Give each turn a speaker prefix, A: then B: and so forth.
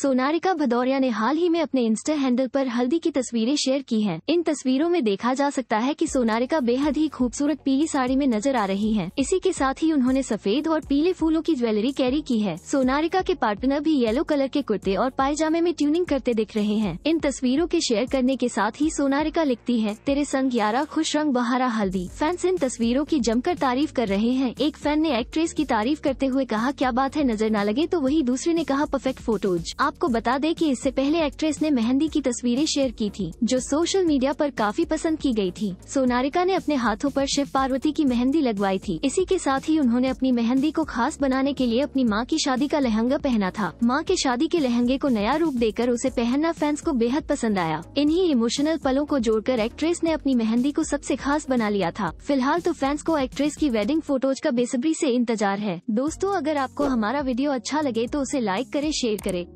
A: सोनारिका भदौरिया ने हाल ही में अपने इंस्टा हैंडल पर हल्दी की तस्वीरें शेयर की हैं। इन तस्वीरों में देखा जा सकता है कि सोनारिका बेहद ही खूबसूरत पीली साड़ी में नजर आ रही हैं। इसी के साथ ही उन्होंने सफेद और पीले फूलों की ज्वेलरी कैरी की है सोनारिका के पार्टनर भी येलो कलर के कुर्ते और पायजामे में ट्यूनिंग करते दिख रहे हैं इन तस्वीरों के शेयर करने के साथ ही सोनारिका लिखती है तेरे संग यारा खुश रंग बहारा हल्दी फैंस इन तस्वीरों की जमकर तारीफ कर रहे हैं एक फैन ने एक्ट्रेस की तारीफ करते हुए कहा क्या बात है नजर न लगे तो वही दूसरे ने कहा परफेक्ट फोटोज आपको बता दें कि इससे पहले एक्ट्रेस ने मेहंदी की तस्वीरें शेयर की थी जो सोशल मीडिया पर काफी पसंद की गई थी सोनारिका ने अपने हाथों पर शिव पार्वती की मेहंदी लगवाई थी इसी के साथ ही उन्होंने अपनी मेहंदी को खास बनाने के लिए अपनी माँ की शादी का लहंगा पहना था माँ के शादी के लहंगे को नया रूप देकर उसे पहनना फैंस को बेहद पसंद आया इन्ही इमोशनल पलों को जोड़कर एक्ट्रेस ने अपनी मेहंदी को सबसे खास बना लिया था फिलहाल तो फैंस को एक्ट्रेस की वेडिंग फोटोज का बेसब्री से इंतजार है दोस्तों अगर आपको हमारा वीडियो अच्छा लगे तो उसे लाइक करे शेयर करे